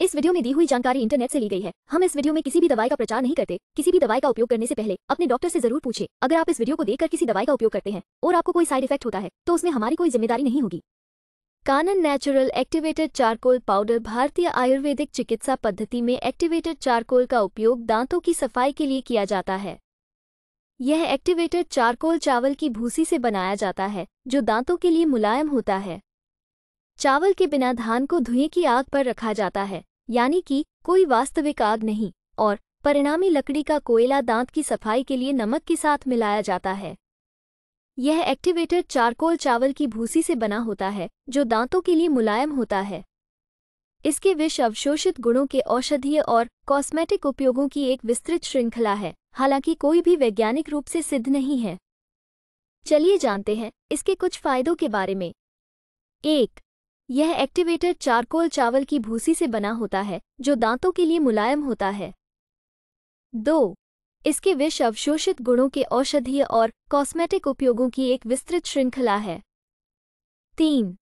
इस वीडियो में दी हुई जानकारी इंटरनेट से ली गई है हम इस वीडियो में किसी भी दवाई का प्रचार नहीं करते किसी भी दवाई का उपयोग करने से पहले अपने डॉक्टर से जरूर पूछे अगर आप इस वीडियो को देखकर किसी दवाई का उपयोग करते हैं और आपको कोई साइड इफेक्ट होता है तो उसमें हमारी कोई जिम्मेदारी नहीं होगी कानन नेचुरल एक्टिवेटेड चारकोल पाउडर भारतीय आयुर्वेदिक चिकित्सा पद्धति में एक्टिवेटेड चारकोल का उपयोग दांतों की सफाई के लिए किया जाता है यह एक्टिवेटेड चारकोल चावल की भूसी से बनाया जाता है जो दांतों के लिए मुलायम होता है चावल के बिना धान को धुएं की आग पर रखा जाता है यानी कि कोई वास्तविक आग नहीं और परिणामी लकड़ी का कोयला दांत की सफाई के लिए नमक के साथ मिलाया जाता है यह एक्टिवेटर चारकोल चावल की भूसी से बना होता है जो दांतों के लिए मुलायम होता है इसके विष अवशोषित गुणों के औषधीय और कॉस्मेटिक उपयोगों की एक विस्तृत श्रृंखला है हालांकि कोई भी वैज्ञानिक रूप से सिद्ध नहीं है चलिए जानते हैं इसके कुछ फायदों के बारे में एक यह एक्टिवेटर चारकोल चावल की भूसी से बना होता है जो दांतों के लिए मुलायम होता है दो इसके विष अवशोषित गुणों के औषधीय और कॉस्मेटिक उपयोगों की एक विस्तृत श्रृंखला है तीन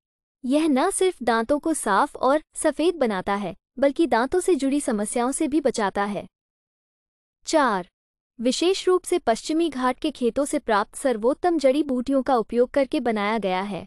यह न सिर्फ दांतों को साफ और सफ़ेद बनाता है बल्कि दांतों से जुड़ी समस्याओं से भी बचाता है चार विशेष रूप से पश्चिमी घाट के खेतों से प्राप्त सर्वोत्तम जड़ी बूटियों का उपयोग करके बनाया गया है